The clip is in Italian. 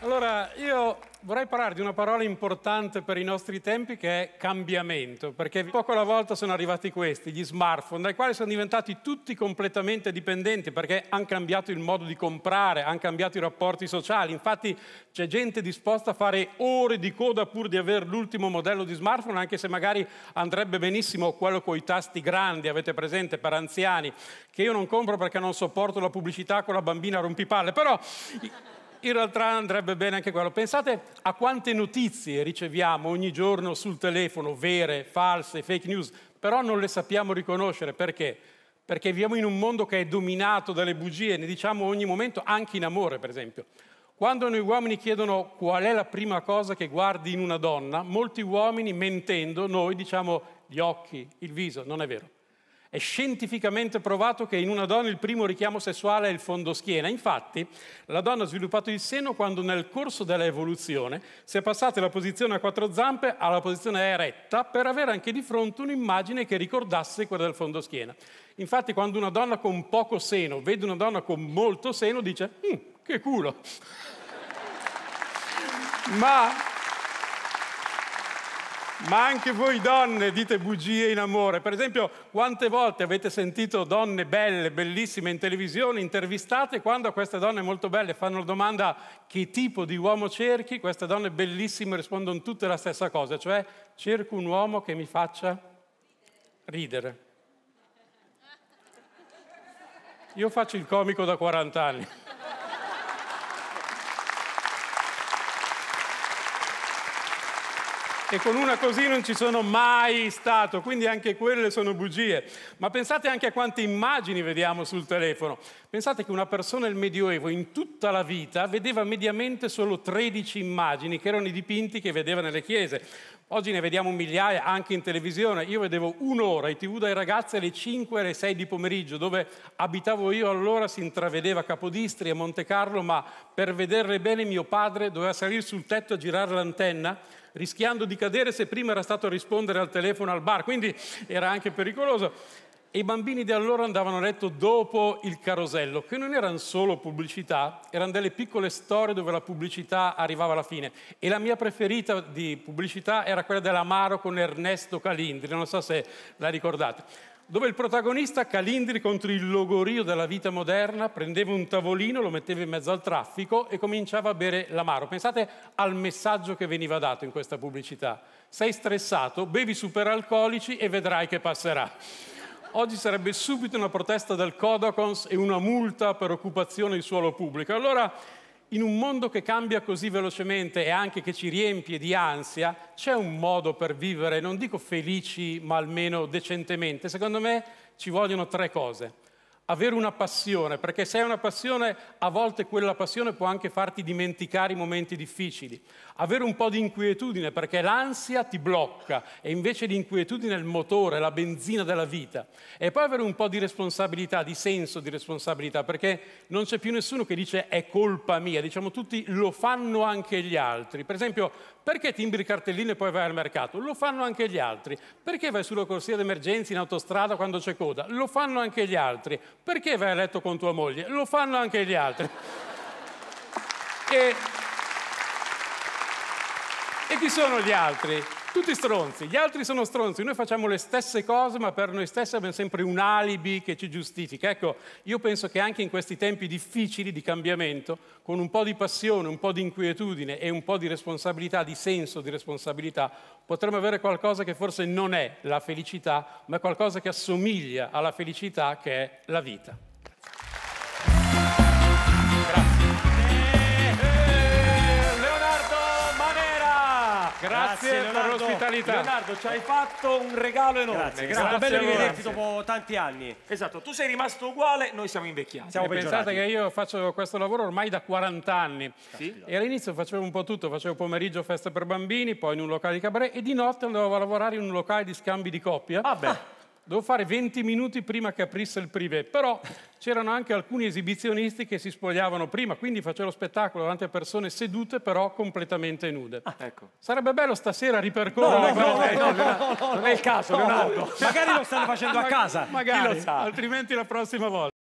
Allora, io vorrei parlare di una parola importante per i nostri tempi che è cambiamento, perché poco alla volta sono arrivati questi, gli smartphone, dai quali sono diventati tutti completamente dipendenti, perché hanno cambiato il modo di comprare, hanno cambiato i rapporti sociali, infatti c'è gente disposta a fare ore di coda pur di avere l'ultimo modello di smartphone, anche se magari andrebbe benissimo quello con i tasti grandi, avete presente, per anziani, che io non compro perché non sopporto la pubblicità con la bambina rompipalle, però... In realtà andrebbe bene anche quello. Pensate a quante notizie riceviamo ogni giorno sul telefono, vere, false, fake news, però non le sappiamo riconoscere. Perché? Perché viviamo in un mondo che è dominato dalle bugie, ne diciamo ogni momento, anche in amore, per esempio. Quando noi uomini chiedono qual è la prima cosa che guardi in una donna, molti uomini mentendo, noi diciamo gli occhi, il viso, non è vero. È scientificamente provato che in una donna il primo richiamo sessuale è il fondoschiena. Infatti, la donna ha sviluppato il seno quando nel corso dell'evoluzione si è passata dalla posizione a quattro zampe alla posizione eretta per avere anche di fronte un'immagine che ricordasse quella del fondoschiena. Infatti, quando una donna con poco seno vede una donna con molto seno, dice: mm, Che culo! Ma ma anche voi donne dite bugie in amore. Per esempio, quante volte avete sentito donne belle, bellissime in televisione, intervistate, quando a queste donne molto belle fanno la domanda che tipo di uomo cerchi, queste donne bellissime rispondono tutte la stessa cosa, cioè cerco un uomo che mi faccia ridere. Io faccio il comico da 40 anni. e con una così non ci sono mai stato, quindi anche quelle sono bugie. Ma pensate anche a quante immagini vediamo sul telefono. Pensate che una persona del Medioevo in tutta la vita vedeva mediamente solo 13 immagini che erano i dipinti che vedeva nelle chiese. Oggi ne vediamo migliaia anche in televisione. Io vedevo un'ora i tv dai ragazzi alle 5, e alle 6 di pomeriggio, dove abitavo io allora si intravedeva Capodistria, Monte Carlo, ma per vederle bene mio padre doveva salire sul tetto a girare l'antenna, rischiando di cadere se prima era stato a rispondere al telefono al bar, quindi era anche pericoloso. E i bambini di allora andavano a letto dopo il carosello, che non erano solo pubblicità, erano delle piccole storie dove la pubblicità arrivava alla fine. E la mia preferita di pubblicità era quella dell'Amaro con Ernesto Calindri, non so se la ricordate, dove il protagonista Calindri contro il logorio della vita moderna prendeva un tavolino, lo metteva in mezzo al traffico e cominciava a bere l'Amaro. Pensate al messaggio che veniva dato in questa pubblicità. Sei stressato, bevi superalcolici e vedrai che passerà. Oggi sarebbe subito una protesta del Codacons e una multa per occupazione di suolo pubblico. Allora, in un mondo che cambia così velocemente e anche che ci riempie di ansia, c'è un modo per vivere, non dico felici, ma almeno decentemente. Secondo me ci vogliono tre cose avere una passione, perché se hai una passione, a volte quella passione può anche farti dimenticare i momenti difficili. Avere un po' di inquietudine, perché l'ansia ti blocca e invece l'inquietudine è il motore, la benzina della vita. E poi avere un po' di responsabilità, di senso di responsabilità, perché non c'è più nessuno che dice è colpa mia, diciamo tutti lo fanno anche gli altri. Per esempio, perché timbri cartellino e poi vai al mercato? Lo fanno anche gli altri. Perché vai sulla corsia d'emergenza in autostrada quando c'è coda? Lo fanno anche gli altri. Perché vai a letto con tua moglie? Lo fanno anche gli altri. e... e chi sono gli altri? Tutti stronzi, gli altri sono stronzi, noi facciamo le stesse cose ma per noi stessi abbiamo sempre un alibi che ci giustifica. Ecco, io penso che anche in questi tempi difficili di cambiamento, con un po' di passione, un po' di inquietudine e un po' di responsabilità, di senso di responsabilità, potremmo avere qualcosa che forse non è la felicità, ma qualcosa che assomiglia alla felicità che è la vita. Grazie. Grazie, grazie Leonardo, per l'ospitalità. Leonardo, ci hai fatto un regalo enorme. Grazie, grazie. È stato bello rivederti dopo tanti anni. Esatto, tu sei rimasto uguale, noi siamo invecchiati. Siamo eh, pensate che io faccio questo lavoro ormai da 40 anni. Sì? E all'inizio facevo un po' tutto, facevo pomeriggio feste per bambini, poi in un locale di cabaret e di notte andavo a lavorare in un locale di scambi di coppia. Ah Devo fare 20 minuti prima che aprisse il privé, però c'erano anche alcuni esibizionisti che si spogliavano prima, quindi facevo spettacolo davanti a persone sedute però completamente nude. Ah, ecco. Sarebbe bello stasera ripercorrere... No, no, no, no, no, no, non è il caso, Leonardo. Magari lo stanno facendo a casa, magari, sa? altrimenti la prossima volta.